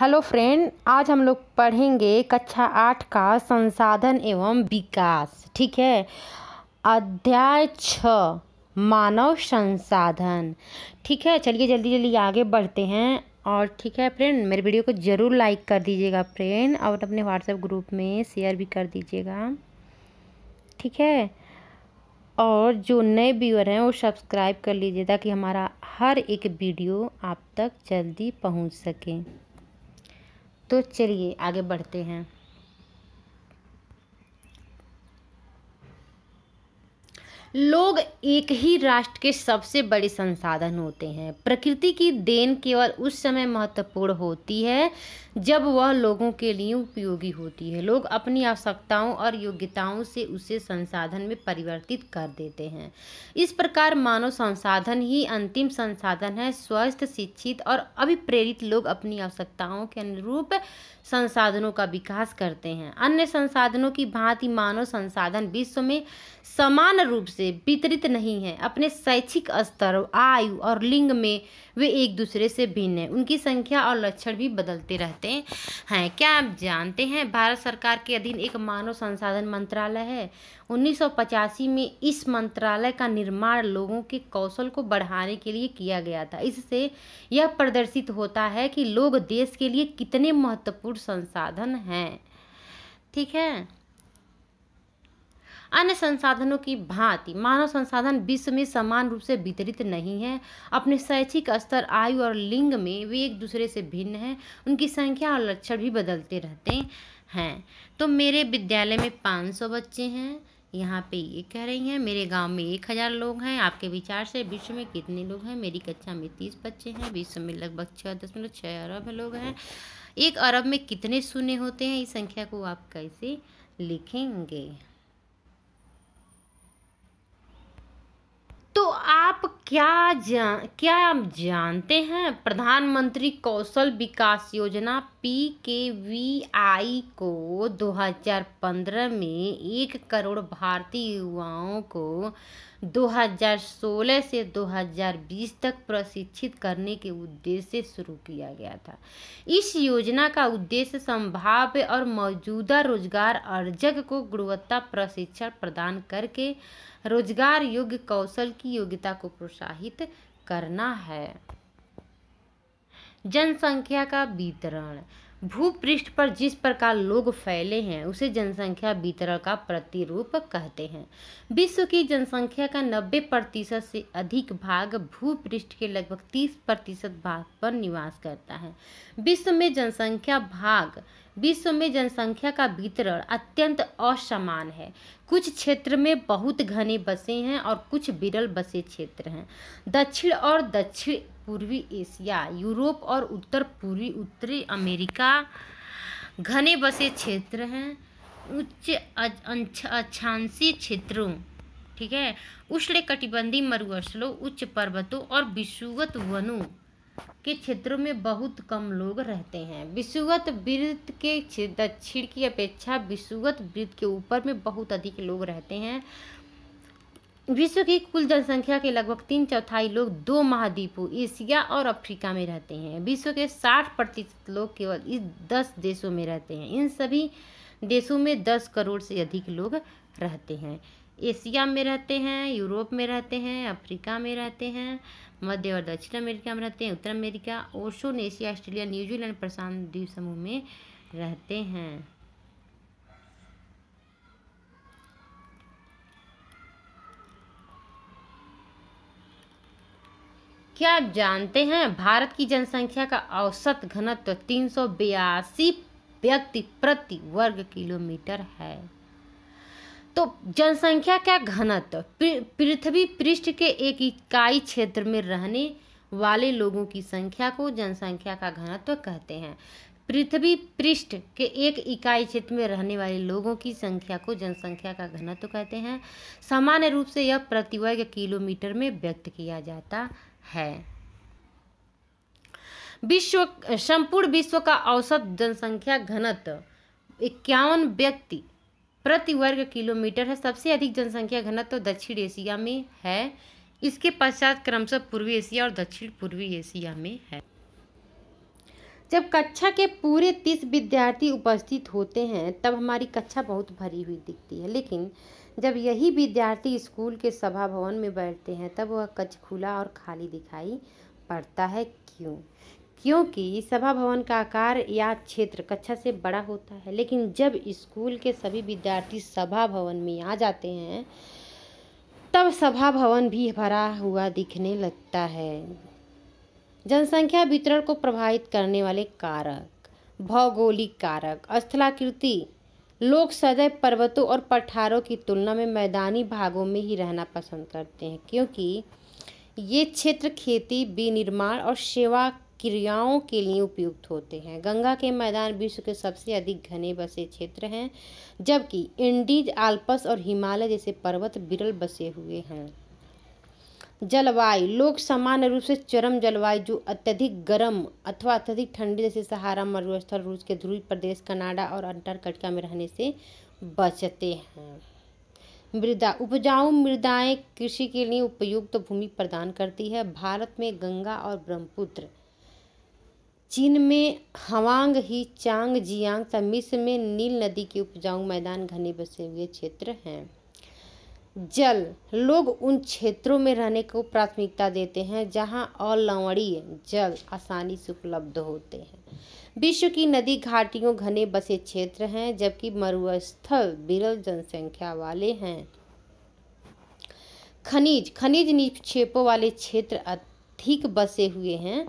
hello friend आज हम लोग पढ़ेंगे कक्षा आठ का संसाधन एवं विकास ठीक है अध्याय छ मानव संसाधन ठीक है चलिए जल्दी जल्दी आगे बढ़ते हैं और ठीक है फ्रेंड मेरे वीडियो को ज़रूर लाइक कर दीजिएगा फ्रेंड और अपने व्हाट्सएप ग्रुप में शेयर भी कर दीजिएगा ठीक है और जो नए व्यूअर हैं वो सब्सक्राइब कर लीजिए ताकि हमारा हर एक वीडियो आप तक जल्दी पहुंच सके तो चलिए आगे बढ़ते हैं लोग एक ही राष्ट्र के सबसे बड़े संसाधन होते हैं प्रकृति की देन केवल उस समय महत्वपूर्ण होती है जब वह लोगों के लिए उपयोगी होती है लोग अपनी आवश्यकताओं और योग्यताओं से उसे संसाधन में परिवर्तित कर देते हैं इस प्रकार मानव संसाधन ही अंतिम संसाधन है स्वस्थ शिक्षित और अभिप्रेरित लोग अपनी आवश्यकताओं के अनुरूप संसाधनों का विकास करते हैं अन्य संसाधनों की भांति मानव संसाधन विश्व में समान रूप से वितरित नहीं है अपने शैक्षिक स्तर आयु और लिंग में वे एक दूसरे से भिन्न हैं उनकी संख्या और लक्षण भी बदलते रहते हैं क्या आप जानते हैं भारत सरकार के अधीन एक मानव संसाधन मंत्रालय है उन्नीस में इस मंत्रालय का निर्माण लोगों के कौशल को बढ़ाने के लिए किया गया था इससे यह प्रदर्शित होता है कि लोग देश के लिए कितने महत्वपूर्ण संसाधन हैं ठीक है अन्य संसाधनों की भांति मानव संसाधन विश्व में समान रूप से वितरित नहीं है अपने शैक्षिक स्तर आयु और लिंग में वे एक दूसरे से भिन्न हैं उनकी संख्या और लक्षण भी बदलते रहते हैं तो मेरे विद्यालय में पाँच सौ बच्चे हैं यहाँ पे ये कह रही हैं मेरे गांव में एक हज़ार लोग हैं आपके विचार से विश्व में कितने लोग हैं मेरी कक्षा में तीस बच्चे हैं विश्व में लगभग छः दशमलव छः अरब लोग हैं एक अरब में कितने शून्य होते हैं इस संख्या को आप कैसे लिखेंगे तो आप क्या जान क्या आप जानते हैं प्रधानमंत्री कौशल विकास योजना पी के वी आई को 2015 में एक करोड़ भारतीय युवाओं को 2016 से 2020 तक प्रशिक्षित करने के उद्देश्य से शुरू किया गया था इस योजना का उद्देश्य संभाव्य और मौजूदा रोजगार अर्जक को गुणवत्ता प्रशिक्षण प्रदान करके रोजगार योग्य कौशल की योग्यता को प्रोत्साहित करना है जनसंख्या का वितरण भूपृष्ठ पर जिस प्रकार लोग फैले हैं उसे जनसंख्या वितरण का प्रतिरूप कहते हैं विश्व की जनसंख्या का 90 प्रतिशत से अधिक भाग भूपृष्ठ के लगभग 30 प्रतिशत भाग पर निवास करता है विश्व में जनसंख्या भाग विश्व में जनसंख्या का वितरण अत्यंत असमान है कुछ क्षेत्र में बहुत घने बसे हैं और कुछ विरल बसे क्षेत्र हैं दक्षिण और दक्षिण पूर्वी एशिया यूरोप और उत्तर पूर्वी उत्तरी अमेरिका घने बसे क्षेत्र हैं उच्च अच्छांसी क्षेत्रों ठीक है उष्ण कटिबंधी मरुअसलों उच्च पर्वतों और विषुवत वनों के क्षेत्रों में बहुत कम लोग रहते हैं विषुवत वृत्त के दक्षिण की अपेक्षा विषुवत वृत्त के ऊपर में बहुत अधिक लोग रहते हैं विश्व की कुल जनसंख्या के लगभग तीन चौथाई लोग दो महाद्वीपों एशिया और अफ्रीका में रहते हैं विश्व के साठ प्रतिशत लोग केवल इस दस देशों में रहते हैं इन सभी देशों में दस करोड़ से अधिक लोग रहते हैं एशिया में रहते हैं यूरोप में रहते हैं अफ्रीका में रहते हैं मध्य और दक्षिण अमेरिका में रहते हैं उत्तर अमेरिका ओशोन एशिया ऑस्ट्रेलिया न्यूजीलैंड प्रशांत द्वीप समूह में रहते हैं क्या आप जानते हैं भारत की जनसंख्या का औसत घनत्व तीन सौ व्यक्ति प्रति वर्ग किलोमीटर है तो जनसंख्या का घनत्व पृथ्वी पृष्ठ के एक इकाई क्षेत्र में रहने वाले लोगों की संख्या को जनसंख्या का घनत्व कहते हैं पृथ्वी पृष्ठ के एक इकाई क्षेत्र में रहने वाले लोगों की संख्या को जनसंख्या का घनत्व कहते हैं सामान्य रूप से यह प्रतिवर्ग किलोमीटर में व्यक्त किया जाता है विश्व संपूर्ण विश्व का औसत जनसंख्या घनत्व इक्यावन व्यक्ति प्रति वर्ग किलोमीटर है सबसे अधिक जनसंख्या घनत्व तो दक्षिण एशिया में है इसके पश्चात क्रमशः पूर्वी एशिया और दक्षिण पूर्वी एशिया में है जब कक्षा के पूरे तीस विद्यार्थी उपस्थित होते हैं तब हमारी कक्षा बहुत भरी हुई दिखती है लेकिन जब यही विद्यार्थी स्कूल के सभा भवन में बैठते हैं तब वह कक्ष खुला और खाली दिखाई पड़ता है क्यों क्योंकि सभा भवन का आकार या क्षेत्र कक्षा से बड़ा होता है लेकिन जब स्कूल के सभी विद्यार्थी सभा भवन में आ जाते हैं तब सभा भवन भी भरा हुआ दिखने लगता है जनसंख्या वितरण को प्रभावित करने वाले कारक भौगोलिक कारक स्थलाकृति लोग सदैव पर्वतों और पठारों की तुलना में मैदानी भागों में ही रहना पसंद करते हैं क्योंकि ये क्षेत्र खेती विनिर्माण और सेवा क्रियाओं के लिए उपयुक्त होते हैं गंगा के मैदान विश्व के सबसे अधिक घने बसे क्षेत्र हैं जबकि इंडीज आल्पस और हिमालय जैसे पर्वत बिरल बसे हुए हैं जलवायु लोग सामान्य रूप से चरम जलवायु जो अत्यधिक गर्म अथवा अत्यधिक ठंडी जैसे सहारा मरुस्थल रूस के ध्रुवी प्रदेश कनाडा और अंटार्कटिका में रहने से बचते हैं मृदा उपजाऊ मृदाएं कृषि के लिए उपयुक्त भूमि प्रदान करती है भारत में गंगा और ब्रह्मपुत्र चीन में हवांग ही चांग जियांग तथा मिस्र में नील नदी के उपजाऊ मैदान घने बसे हुए क्षेत्र हैं जल लोग उन क्षेत्रों में रहने को प्राथमिकता देते हैं जहां अलवणीय जल आसानी से उपलब्ध होते हैं विश्व की नदी घाटियों घने बसे क्षेत्र हैं जबकि मरुस्थल विरल जनसंख्या वाले हैं खनिज खनिज निक्षेपों वाले क्षेत्र अधिक बसे हुए हैं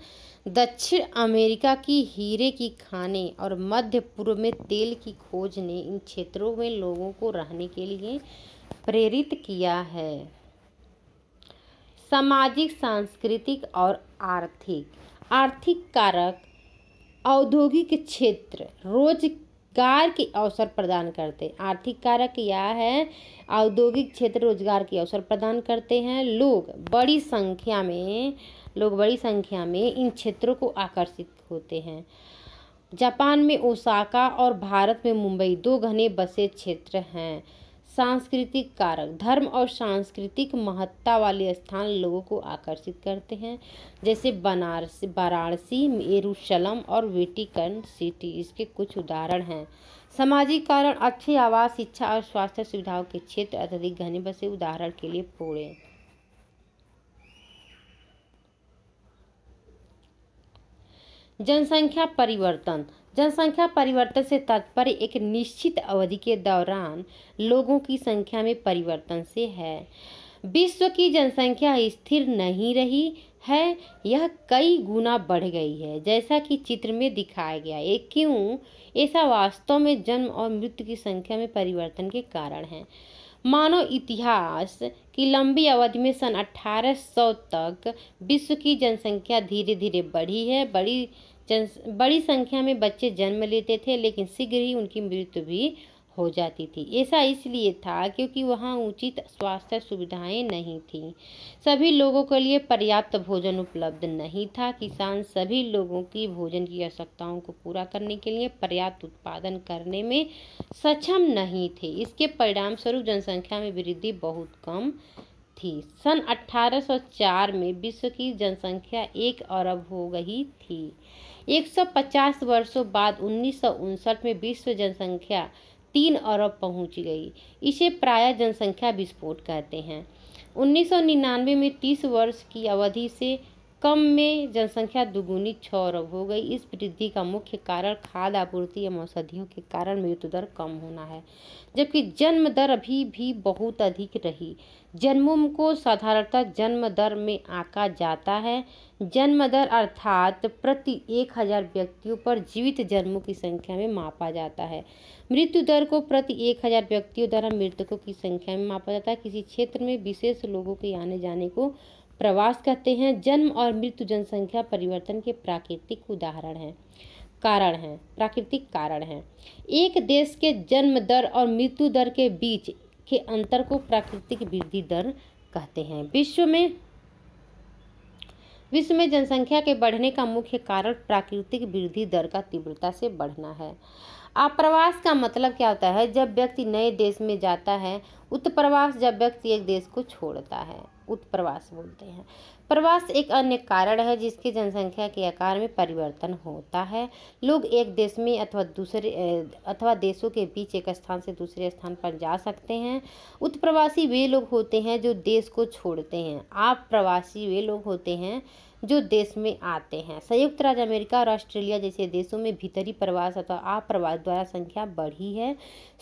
दक्षिण अमेरिका की हीरे की खाने और मध्य पूर्व में तेल की खोज ने इन क्षेत्रों में लोगों को रहने के लिए प्रेरित किया है सामाजिक सांस्कृतिक और आर्थिक आर्थिक कारक औद्योगिक क्षेत्र रोजगार के अवसर प्रदान करते हैं आर्थिक कारक यह है औद्योगिक क्षेत्र रोजगार के अवसर प्रदान करते हैं लोग बड़ी संख्या में लोग बड़ी संख्या में इन क्षेत्रों को आकर्षित होते हैं जापान में ओसाका और भारत में मुंबई दो घने बसे क्षेत्र हैं सांस्कृतिक कारक धर्म और सांस्कृतिक महत्ता वाले स्थान लोगों को आकर्षित करते हैं जैसे बनारस वाराणसी एरुशलम और वेटिकन सिटी इसके कुछ उदाहरण हैं सामाजिक कारण अच्छे आवास शिक्षा और स्वास्थ्य सुविधाओं के क्षेत्र अत्यधिक घने बसे उदाहरण के लिए पूरे जनसंख्या परिवर्तन जनसंख्या परिवर्तन से तात्पर्य एक निश्चित अवधि के दौरान लोगों की संख्या में परिवर्तन से है विश्व की जनसंख्या स्थिर नहीं रही है यह कई गुना बढ़ गई है जैसा कि चित्र में दिखाया गया है क्यों ऐसा वास्तव में जन्म और मृत्यु की संख्या में परिवर्तन के कारण है मानव इतिहास की लंबी अवधि में सन 1800 तक विश्व की जनसंख्या धीरे धीरे बढ़ी है बड़ी जन बड़ी संख्या में बच्चे जन्म लेते थे लेकिन शीघ्र ही उनकी मृत्यु भी हो जाती थी ऐसा इसलिए था क्योंकि वहाँ उचित स्वास्थ्य सुविधाएं नहीं थीं सभी लोगों के लिए पर्याप्त भोजन उपलब्ध नहीं था किसान सभी लोगों की भोजन की आवश्यकताओं को पूरा करने के लिए पर्याप्त उत्पादन करने में सक्षम नहीं थे इसके परिणामस्वरूप जनसंख्या में वृद्धि बहुत कम थी सन 1804 में विश्व की जनसंख्या एक अरब हो गई थी 150 वर्षों बाद उन्नीस में विश्व जनसंख्या तीन अरब पहुंच गई इसे प्राय जनसंख्या विस्फोट कहते हैं 1999 में 30 वर्ष की अवधि से कम में जनसंख्या दुगुनी छ अरब हो गई इस वृद्धि का मुख्य कारण खाद्य आपूर्ति एवं औषधियों के कारण मृत्यु दर कम होना है जबकि जन्म दर अभी भी बहुत अधिक रही जन्मों को साधारणतः जन्म दर में आका जाता है जन्म दर अर्थात प्रति एक हजार व्यक्तियों पर जीवित जन्मों की संख्या में मापा जाता है मृत्यु दर को प्रति एक हजार व्यक्तियों द्वारा मृतकों की संख्या में मापा जाता है किसी क्षेत्र में विशेष लोगों के आने जाने को प्रवास कहते हैं जन्म और मृत्यु जनसंख्या परिवर्तन के प्राकृतिक उदाहरण हैं कारण हैं प्राकृतिक कारण हैं एक देश के जन्म दर और मृत्यु दर के बीच के अंतर को प्राकृतिक वृद्धि दर कहते हैं विश्व में विश्व में जनसंख्या के बढ़ने का मुख्य कारण प्राकृतिक वृद्धि दर का तीव्रता से बढ़ना है आप्रवास का मतलब क्या होता है जब व्यक्ति नए देश में जाता है उत्प्रवास जब व्यक्ति एक देश को छोड़ता है उत्प्रवास बोलते हैं प्रवास एक अन्य कारण है जिसके जनसंख्या के आकार में परिवर्तन होता है लोग एक देश में अथवा दूसरे अथवा देशों के बीच एक स्थान से दूसरे स्थान पर जा सकते हैं उत्प्रवासी वे लोग होते हैं जो देश को छोड़ते हैं आप प्रवासी वे लोग होते हैं जो देश में आते हैं संयुक्त राज्य अमेरिका और ऑस्ट्रेलिया जैसे देशों में भीतरी प्रवास अथवा आप्रवास द्वारा संख्या बढ़ी है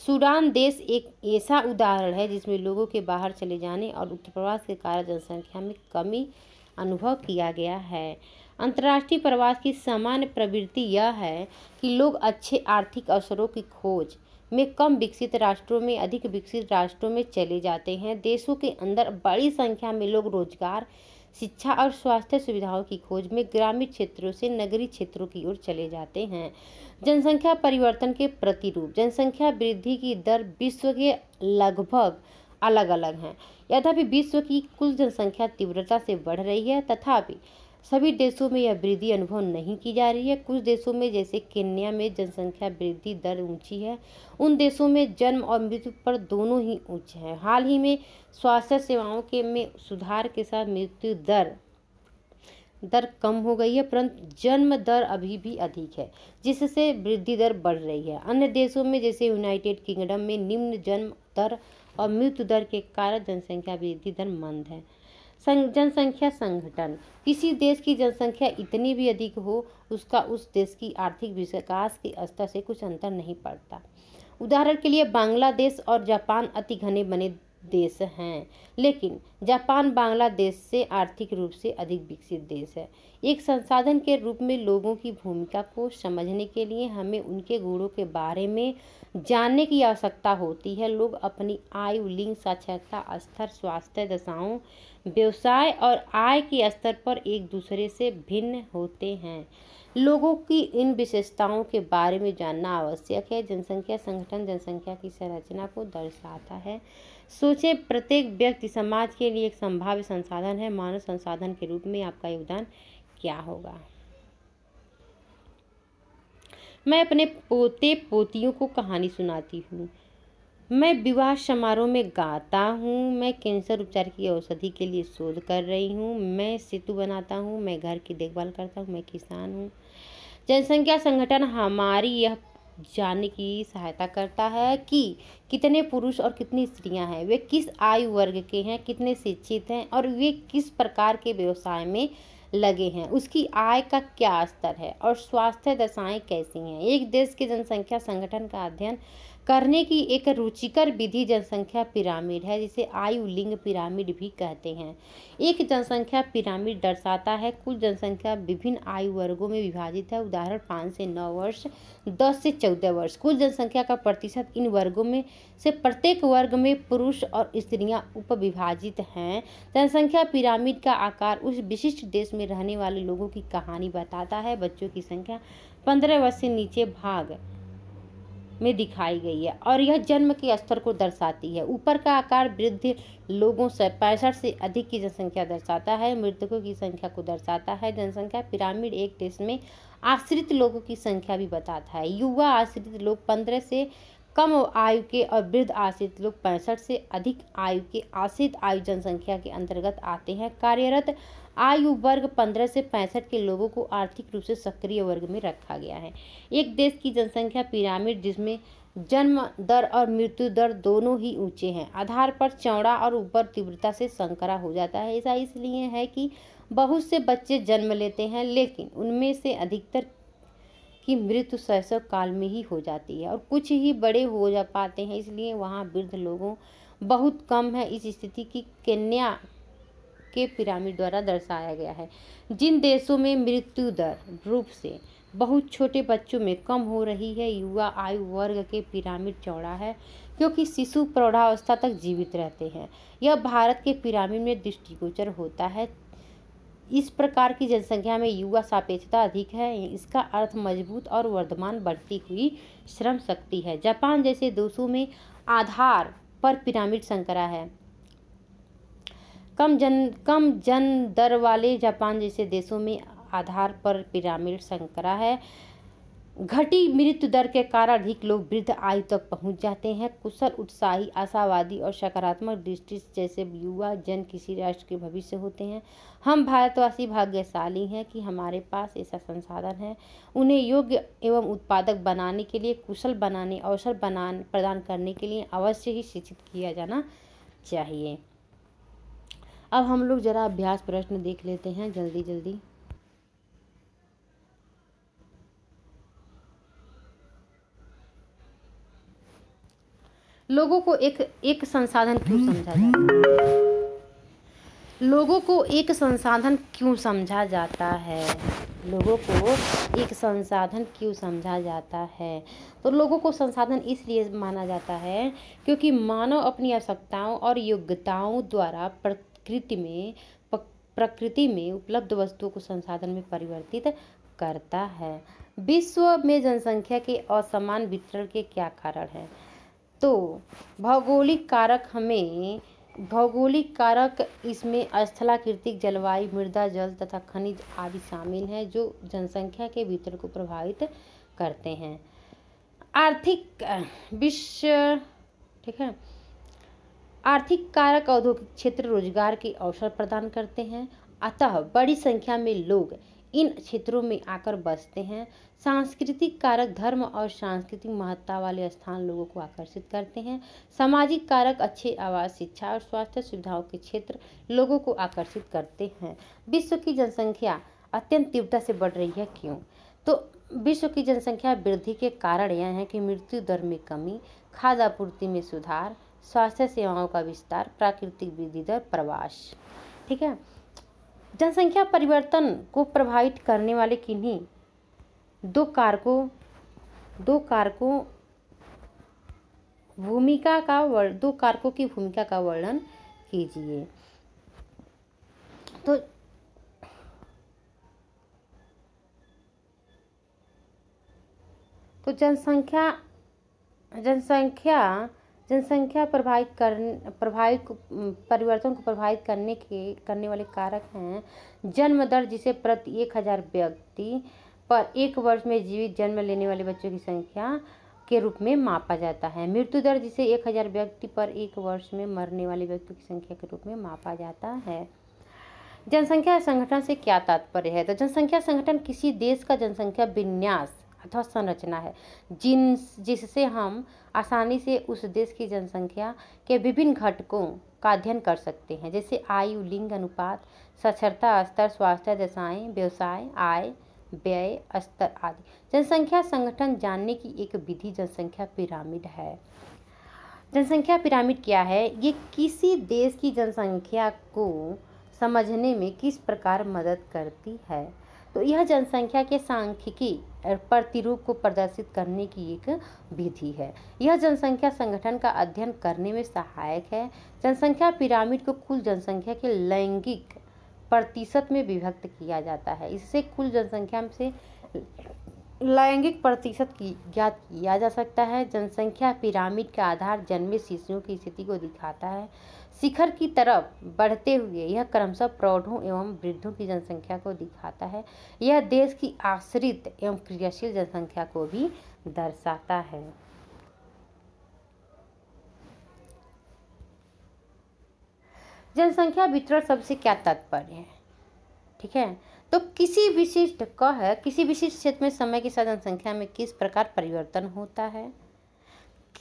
सूडान देश एक ऐसा उदाहरण है जिसमें लोगों के बाहर चले जाने और उत्तर प्रवास के कारण जनसंख्या में कमी अनुभव किया गया है अंतर्राष्ट्रीय प्रवास की सामान्य प्रवृत्ति यह है कि लोग अच्छे आर्थिक अवसरों की खोज में कम विकसित राष्ट्रों में अधिक विकसित राष्ट्रों में चले जाते हैं देशों के अंदर बड़ी संख्या में लोग रोजगार शिक्षा और स्वास्थ्य सुविधाओं की खोज में ग्रामीण क्षेत्रों से नगरीय क्षेत्रों की ओर चले जाते हैं जनसंख्या परिवर्तन के प्रतिरूप जनसंख्या वृद्धि की दर विश्व के लगभग अलग अलग हैं यद्यपि विश्व की कुल जनसंख्या तीव्रता से बढ़ रही है तथापि सभी देशों में यह वृद्धि अनुभव नहीं की जा रही है कुछ देशों में जैसे केन्या में जनसंख्या वृद्धि दर ऊंची है उन देशों में जन्म और मृत्यु पर दोनों ही उच्च है हाल ही में स्वास्थ्य सेवाओं के में सुधार के साथ मृत्यु दर दर कम हो गई है परंतु जन्म दर अभी भी अधिक है जिससे वृद्धि दर बढ़ रही है अन्य देशों में जैसे यूनाइटेड किंगडम में निम्न जन्म दर और मृत्यु दर के कारण जनसंख्या वृद्धि दर मंद है जनसंख्या संगठन किसी देश की जनसंख्या इतनी भी अधिक हो उसका उस देश की आर्थिक विकास के स्तर से कुछ अंतर नहीं पड़ता उदाहरण के लिए बांग्लादेश और जापान अति घने बने देश हैं लेकिन जापान बांग्लादेश से आर्थिक रूप से अधिक विकसित देश है एक संसाधन के रूप में लोगों की भूमिका को समझने के लिए हमें उनके गुणों के बारे में जानने की आवश्यकता होती है लोग अपनी आयु लिंग साक्षरता स्तर स्वास्थ्य दशाओं व्यवसाय और आय के स्तर पर एक दूसरे से भिन्न होते हैं लोगों की इन विशेषताओं के बारे में जानना आवश्यक है जनसंख्या संगठन जनसंख्या की संरचना को दर्शाता है सोचे प्रत्येक व्यक्ति समाज के लिए एक संभाव्य संसाधन है मानव संसाधन के रूप में आपका योगदान क्या होगा मैं अपने पोते पोतियों को कहानी सुनाती हूँ मैं विवाह समारोह में गाता हूँ मैं कैंसर उपचार की औषधि के लिए शोध कर रही हूँ मैं सेतु बनाता हूँ मैं घर की देखभाल करता हूँ मैं किसान हूँ जनसंख्या संगठन हमारी यह जानने की सहायता करता है कि कितने पुरुष और कितनी स्त्रियां हैं वे किस आयु वर्ग के हैं कितने शिक्षित हैं और वे किस प्रकार के व्यवसाय में लगे हैं उसकी आय का क्या स्तर है और स्वास्थ्य दशाएं कैसी हैं एक देश के जनसंख्या संगठन का अध्ययन करने की एक रुचिकर विधि जनसंख्या पिरामिड है जिसे आयु लिंग पिरामिड भी कहते हैं एक जनसंख्या पिरामिड दर्शाता है कुल जनसंख्या विभिन्न आयु वर्गों में विभाजित है उदाहरण पाँच से नौ वर्ष दस से चौदह वर्ष कुल जनसंख्या का प्रतिशत इन वर्गों में से प्रत्येक वर्ग में पुरुष और स्त्रियां उपविभाजित हैं जनसंख्या पिरामिड का आकार उस विशिष्ट देश में रहने वाले लोगों की कहानी बताता है बच्चों की संख्या पंद्रह वर्ष से नीचे भाग में दिखाई गई है और यह जन्म के स्तर को दर्शाती है ऊपर का आकार वृद्ध लोगों से पैंसठ से अधिक की जनसंख्या दर्शाता है मृतकों की संख्या को दर्शाता है जनसंख्या पिरामिड एक देश में आश्रित लोगों की संख्या भी बताता है युवा आश्रित लोग पंद्रह से कम आयु के और वृद्ध आश्रित लोग पैंसठ से अधिक आयु के आश्रित आयु जनसंख्या के अंतर्गत आते हैं कार्यरत आयु वर्ग 15 से पैंसठ के लोगों को आर्थिक रूप से सक्रिय वर्ग में रखा गया है एक देश की जनसंख्या पिरामिड जिसमें जन्म दर और मृत्यु दर दोनों ही ऊंचे हैं आधार पर चौड़ा और ऊपर तीव्रता से संकरा हो जाता है ऐसा इसलिए है कि बहुत से बच्चे जन्म लेते हैं लेकिन उनमें से अधिकतर की मृत्यु शैशव काल में ही हो जाती है और कुछ ही बड़े हो जा पाते हैं इसलिए वहाँ वृद्ध लोगों बहुत कम है इस स्थिति की कन्या के पिरामिड द्वारा दर्शाया गया है जिन देशों में मृत्यु दर रूप से बहुत छोटे बच्चों में कम हो रही है युवा आयु वर्ग के पिरामिड चौड़ा है क्योंकि शिशु प्रौढ़ावस्था तक जीवित रहते हैं यह भारत के पिरामिड में दृष्टिगोचर होता है इस प्रकार की जनसंख्या में युवा सापेक्षता अधिक है इसका अर्थ मजबूत और वर्धमान बढ़ती हुई श्रम शक्ति है जापान जैसे देशों में आधार पर पिरामिड संकरा है कम जन कम जन दर वाले जापान जैसे देशों में आधार पर पिरामिड संकरा है घटी मृत्यु दर के कारण अधिक लोग वृद्ध आयु तक पहुंच जाते हैं कुशल उत्साही आशावादी और सकारात्मक दृष्टि जैसे युवा जन किसी राष्ट्र के भविष्य होते हैं हम भारतवासी भाग्यशाली हैं कि हमारे पास ऐसा संसाधन है उन्हें योग्य एवं उत्पादक बनाने के लिए कुशल बनाने अवसर बनाने प्रदान करने के लिए अवश्य ही शिक्षित किया जाना चाहिए अब हम लोग ज़रा अभ्यास प्रश्न देख लेते हैं जल्दी जल्दी लोगों को एक एक संसाधन क्यों समझा जाता है लोगों को एक संसाधन क्यों समझा जाता है लोगों को एक संसाधन क्यों समझा जाता है तो लोगों को संसाधन इसलिए माना जाता है क्योंकि मानव अपनी आवश्यकताओं और योग्यताओं द्वारा प्रति प्रकृति में प्रकृति में उपलब्ध वस्तुओं को संसाधन में परिवर्तित करता है विश्व में जनसंख्या के असमान वितरण के क्या कारण हैं तो भौगोलिक कारक हमें भौगोलिक कारक इसमें स्थलाकृतिक जलवायु मृदा जल तथा खनिज आदि शामिल हैं जो जनसंख्या के वितरण को प्रभावित करते हैं आर्थिक विश्व ठीक है आर्थिक कारक औद्योगिक क्षेत्र रोजगार के अवसर प्रदान करते हैं अतः बड़ी संख्या में लोग इन क्षेत्रों में आकर बसते हैं सांस्कृतिक कारक धर्म और सांस्कृतिक महत्ता वाले स्थान लोगों को आकर्षित करते हैं सामाजिक कारक अच्छे आवास शिक्षा और स्वास्थ्य सुविधाओं के क्षेत्र लोगों को आकर्षित करते हैं विश्व की जनसंख्या अत्यंत तीव्रता से बढ़ रही है क्यों तो विश्व की जनसंख्या वृद्धि के कारण यह है कि मृत्यु दर में कमी खाद्य आपूर्ति में सुधार स्वास्थ्य सेवाओं का विस्तार प्राकृतिक वृद्धि दर प्रवास ठीक है जनसंख्या परिवर्तन को प्रभावित करने वाले किन्हीं दो कारकों दो कारकों भूमिका का वर्ण दो कारकों की भूमिका का वर्णन कीजिए तो तो जनसंख्या जनसंख्या जनसंख्या प्रभावित कर प्रभावित परिवर्तन को प्रभावित करने के करने वाले कारक हैं जन्म दर जिसे प्रति एक हज़ार व्यक्ति पर एक वर्ष में जीवित जन्म लेने वाले बच्चों की संख्या के रूप में मापा जाता है मृत्यु दर जिसे एक हज़ार व्यक्ति पर एक वर्ष में मरने वाले व्यक्ति की संख्या के रूप में मापा जाता है जनसंख्या संगठन से क्या तात्पर्य है तो जनसंख्या संगठन किसी देश का जनसंख्या विन्यास अथवा संरचना है जिन जिससे हम आसानी से उस देश की जनसंख्या के विभिन्न घटकों का अध्ययन कर सकते हैं जैसे आयु लिंग अनुपात साक्षरता स्तर स्वास्थ्य दशाएँ व्यवसाय आय व्यय स्तर आदि जनसंख्या संगठन जानने की एक विधि जनसंख्या पिरामिड है जनसंख्या पिरामिड क्या है ये किसी देश की जनसंख्या को समझने में किस प्रकार मदद करती है तो यह जनसंख्या के सांख्यिकी प्रतिरूप को प्रदर्शित करने की एक विधि है यह जनसंख्या संगठन का अध्ययन करने में सहायक है जनसंख्या पिरामिड को कुल जनसंख्या के लैंगिक प्रतिशत में विभक्त किया जाता है इससे कुल जनसंख्या से लैंगिक प्रतिशत की ज्ञात किया जा सकता है जनसंख्या पिरामिड का आधार जन्मे शिशुओं की स्थिति को दिखाता है शिखर की तरफ बढ़ते हुए यह क्रमशः प्रौढ़ों एवं वृद्धों की जनसंख्या को दिखाता है यह देश की आश्रित एवं क्रियाशील जनसंख्या को भी दर्शाता है जनसंख्या वितरण सबसे क्या तात्पर्य है ठीक है तो किसी विशिष्ट कह किसी विशिष्ट क्षेत्र में समय के साथ जनसंख्या में किस प्रकार परिवर्तन होता है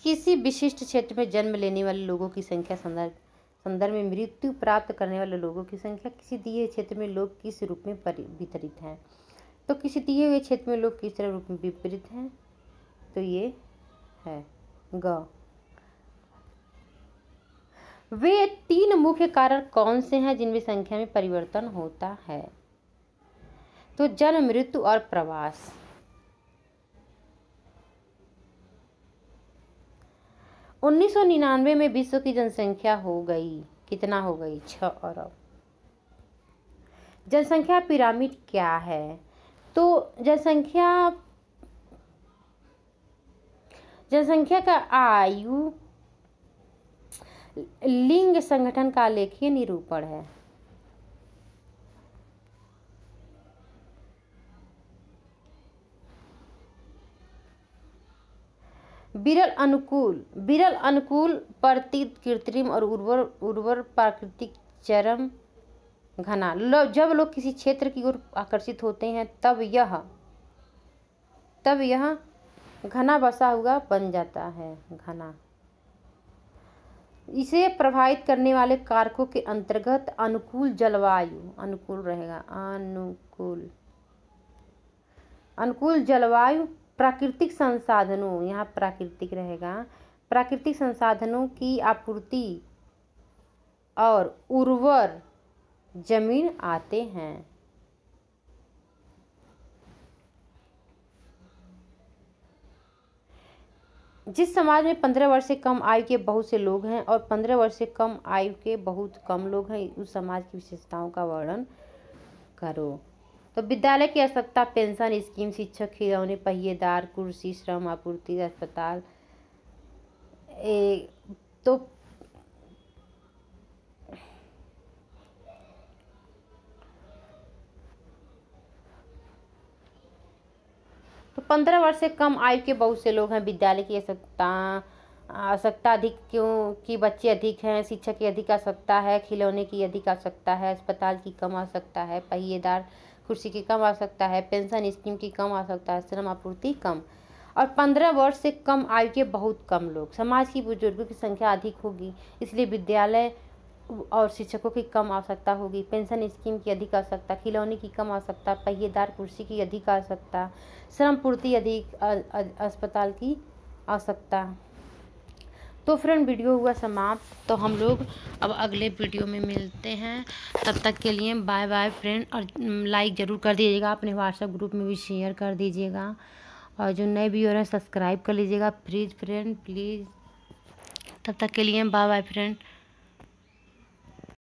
किसी विशिष्ट क्षेत्र में जन्म लेने वाले लोगों की संख्या संदर्भ संदर्भ में मृत्यु प्राप्त करने वाले लोगों की संख्या किसी दिए क्षेत्र में लोग किस रूप में वितरित हैं तो किसी दिए हुए क्षेत्र में लोग किस तरह रूप में विपरीत हैं तो ये है ग वे तीन मुख्य कारण कौन से हैं जिनमें संख्या में परिवर्तन होता है तो जन्म मृत्यु और प्रवास 1999 में विश्व की जनसंख्या हो गई कितना हो गई छ अरब जनसंख्या पिरामिड क्या है तो जनसंख्या जनसंख्या का आयु लिंग संगठन का लेखीय निरूपण है विरल अनुकूल विरल अनुकूल प्रतित कृत्रिम और उर्वर उर्वर प्राकृतिक चरम घना जब लोग किसी क्षेत्र की ओर आकर्षित होते हैं तब यह तब यह घना बसा हुआ बन जाता है घना इसे प्रभावित करने वाले कारकों के अंतर्गत अनुकूल जलवायु अनुकूल रहेगा अनुकूल अनुकूल जलवायु प्राकृतिक संसाधनों यहाँ प्राकृतिक रहेगा प्राकृतिक संसाधनों की आपूर्ति और उर्वर जमीन आते हैं जिस समाज में पंद्रह वर्ष से कम आयु के बहुत से लोग हैं और पंद्रह वर्ष से कम आयु के बहुत कम लोग हैं उस समाज की विशेषताओं का वर्णन करो तो विद्यालय की आवश्यकता पेंशन स्कीम शिक्षक खिलौने पहिएदार कुर्सी श्रम आपूर्ति अस्पताल ए, तो तो पंद्रह वर्ष से कम आयु के बहुत से लोग हैं विद्यालय की आवश्यकता आवश्यकता अधिक क्यों कि बच्चे अधिक हैं शिक्षक की अधिक आवश्यकता है खिलौने की अधिक आवश्यकता है अस्पताल की कम आवश्यकता है पहिएदार कुर्सी की कम आवश्यकता है पेंशन स्कीम की कम आवश्यकता है श्रम आपूर्ति कम और पंद्रह वर्ष से कम आयु के बहुत कम लोग समाज की बुजुर्गों की संख्या अधिक होगी इसलिए विद्यालय और शिक्षकों की कम आवश्यकता होगी पेंशन स्कीम की अधिक आवश्यकता खिलौने की कम आवश्यकता पहिएदार कुर्सी की अधिक आवश्यकता श्रम पूर्ति अधिक अस्पताल की आवश्यकता तो फ्रेंड वीडियो हुआ समाप्त तो हम लोग अब अगले वीडियो में मिलते हैं तब तक के लिए बाय बाय फ्रेंड और लाइक ज़रूर कर दीजिएगा अपने व्हाट्सएप ग्रुप में भी शेयर कर दीजिएगा और जो नए व्यूअर हैं सब्सक्राइब कर लीजिएगा प्लीज़ फ्रेंड प्लीज़ तब तक के लिए बाय बाय फ्रेंड